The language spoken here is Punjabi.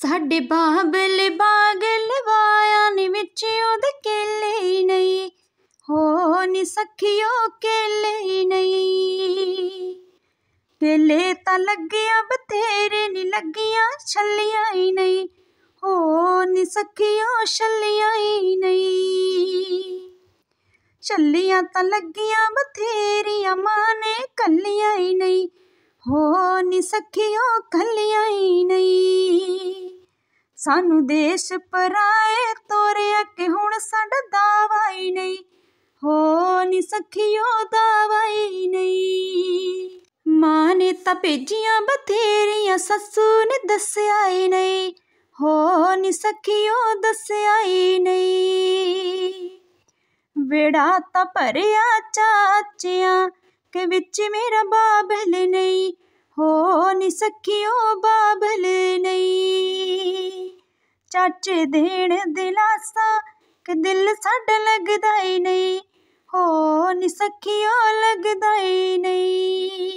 ਸਾਡੇ ਬਾਬਲ ਬਾਗ ਲਵਾਇਆ ਨੀ ਵਿੱਚ ਉਹਦੇ ਕੇਲੇ ਨਹੀਂ ਹੋ ਨੀ ਸਖਿਓ ਕੇਲੇ ਨਹੀਂ ਕੇਲੇ ਤਾਂ ਲੱਗਿਆ ਬਥੇਰੇ ਨੀ ਲੱਗਿਆ ਛੱਲੀਆਂ ਹੀ ਨਹੀਂ ਹੋ ਨੀ ਸਖਿਓ ਛੱਲੀਆਂ ਹੀ ਨਹੀਂ ਛੱਲੀਆਂ ਤਾਂ ਲੱਗੀਆਂ ਬਥੇਰੀਆਂ ਮਾਂ ਨੇ ਕੱਲੀਆਂ ਹੀ ਨਹੀਂ ਹੋ ਨੀ ਸਖਿਓ ਕੱਲੀਆਂ ਹੀ ਨਹੀਂ ਸਾਨੂੰ ਦੇਸ਼ ਪਰਾਏ ਤੋਰਿਆ ਕਿ ਹੁਣ ਸਾਡਾ ਦਾਵਾ ਹੀ ਨਹੀਂ ਹੋ ਨੀ ਸਖਿਓ ਦਾਵਾ ਹੀ ਨਹੀਂ ਮਾਂ ਨੇ ਤਾਂ ਭੇਜੀਆਂ ਬਥੇਰੀਆਂ ਸੱਸੂ ਨੇ ਦੱਸਿਆ ਹੀ ਨਹੀਂ ਹੋ ਨੀ ਸਖਿਓ ਦੱਸਿਆ ਹੀ ਨਹੀਂ ਵੇੜਾ ਤਾਂ ਭਰਿਆ ਚਾਚਿਆਂ ਕਿ ਵਿੱਚ ਮੇਰਾ ਬਾਬਲ ਨਹੀਂ ਹੋ ਨੀ ਸਖਿਓ ਬਾਬਲ ਚਾਚੇ ਦੇਣ ਦਿਲਾਸਾ ਕਿ ਦਿਲ ਸਾਡਾ ਲੱਗਦਾ ਹੀ ਨਹੀਂ ਹੋ ਨਿਸਖੀਓ ਲੱਗਦਾ ਹੀ ਨਹੀਂ